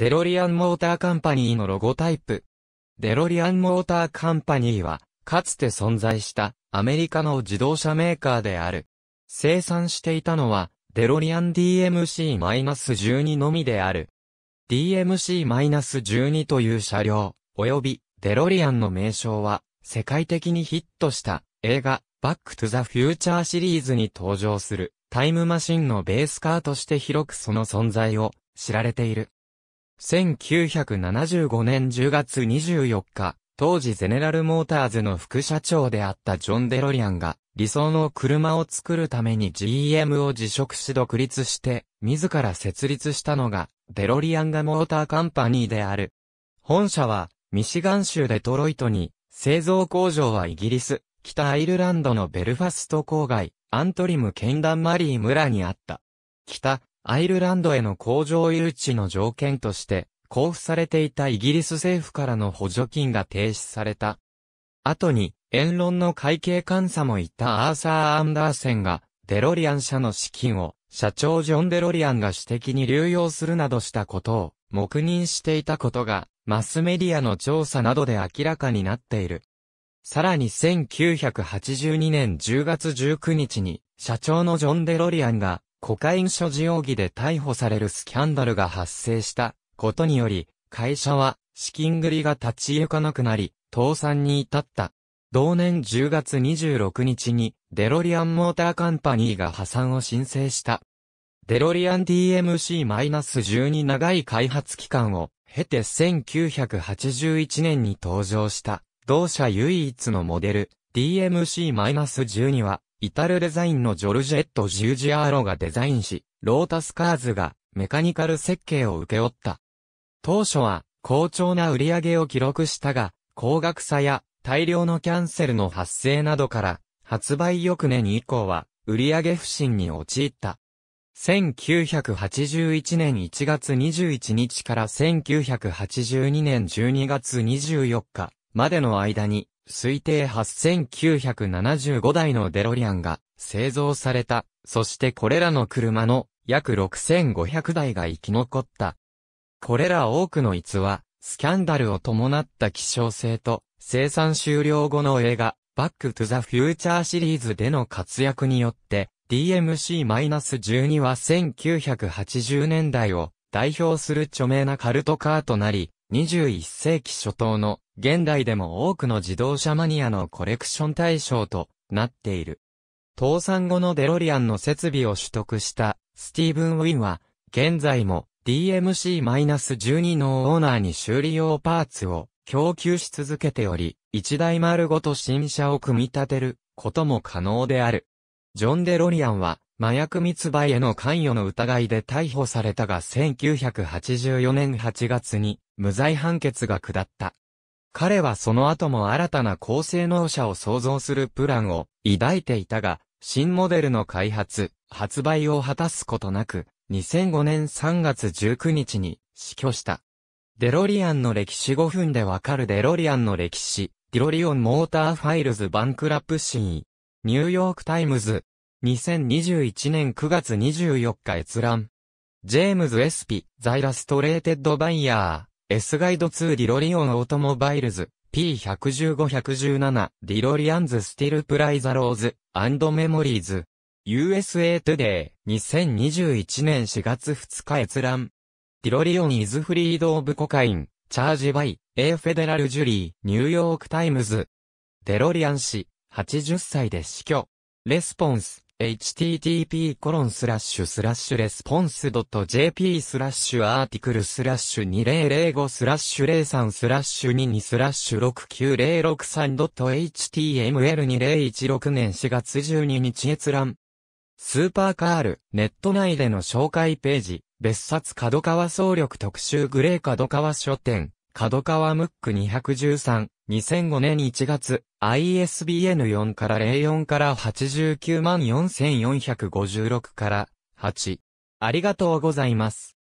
デロリアンモーターカンパニーのロゴタイプ。デロリアンモーターカンパニーは、かつて存在したアメリカの自動車メーカーである。生産していたのは、デロリアン DMC-12 のみである。DMC-12 という車両、及びデロリアンの名称は、世界的にヒットした映画、バックトゥザフューチャーシリーズに登場するタイムマシンのベースカーとして広くその存在を知られている。1975年10月24日、当時ゼネラルモーターズの副社長であったジョン・デロリアンが、理想の車を作るために GM を辞職し独立して、自ら設立したのが、デロリアンガモーターカンパニーである。本社は、ミシガン州デトロイトに、製造工場はイギリス、北アイルランドのベルファスト郊外、アントリムケンダンマリー村にあった。北、アイルランドへの工場誘致の条件として、交付されていたイギリス政府からの補助金が停止された。後に、言論の会計監査もいたアーサー・アンダーセンが、デロリアン社の資金を、社長ジョン・デロリアンが私的に流用するなどしたことを、黙認していたことが、マスメディアの調査などで明らかになっている。さらに1982年10月19日に、社長のジョン・デロリアンが、コカイン所持容疑で逮捕されるスキャンダルが発生したことにより、会社は資金繰りが立ち行かなくなり、倒産に至った。同年10月26日にデロリアンモーターカンパニーが破産を申請した。デロリアン DMC-12 長い開発期間を経て1981年に登場した同社唯一のモデル DMC-12 はイタルデザインのジョルジェット・ジュージアーロがデザインし、ロータスカーズがメカニカル設計を請け負った。当初は好調な売り上げを記録したが、高額さや大量のキャンセルの発生などから、発売翌年以降は売上不振に陥った。1981年1月21日から1982年12月24日までの間に推定8975台のデロリアンが製造された。そしてこれらの車の約6500台が生き残った。これら多くの逸話、スキャンダルを伴った希少性と、生産終了後の映画、バックトゥザフューチャーシリーズでの活躍によって、DMC-12 は1980年代を代表する著名なカルトカーとなり、21世紀初頭の現代でも多くの自動車マニアのコレクション対象となっている。倒産後のデロリアンの設備を取得したスティーブン・ウィンは、現在も DMC-12 のオーナーに修理用パーツを供給し続けており、一台丸ごと新車を組み立てることも可能である。ジョン・デロリアンは、麻薬密売への関与の疑いで逮捕されたが1984年8月に無罪判決が下った。彼はその後も新たな高性能車を創造するプランを抱いていたが、新モデルの開発、発売を果たすことなく、2005年3月19日に死去した。デロリアンの歴史5分でわかるデロリアンの歴史、ディロリオンモーターファイルズバンクラップシー。ニューヨークタイムズ、2021年9月24日閲覧。ジェームズ・エスピ、ザイラストレーテッド・バイヤー、S ガイド2ディロリオン・オートモバイルズ、P115-117、ディロリアンズ・スティル・プライザ・ローズ、アンド・メモリーズ。USA Today、2021年4月2日閲覧。ディロリオン・イズ・フリード・オブ・コカイン、チャージ・バイ、A フェデラル・ジュリー、ニューヨーク・タイムズ。デロリアン氏、80歳で死去。レスポンス、h t t p コロンススララッシュッシュレスポンス j p スラッシュアーティクルスラッシュ2005スラッシュ03スラッシュ22スラッシュ 69063.html2016 年4月12日閲覧。スーパーカール、ネット内での紹介ページ、別冊角川総力特集グレー角川書店、角川ムック213、2005年1月。ISBN 4から04から89万4456から8。ありがとうございます。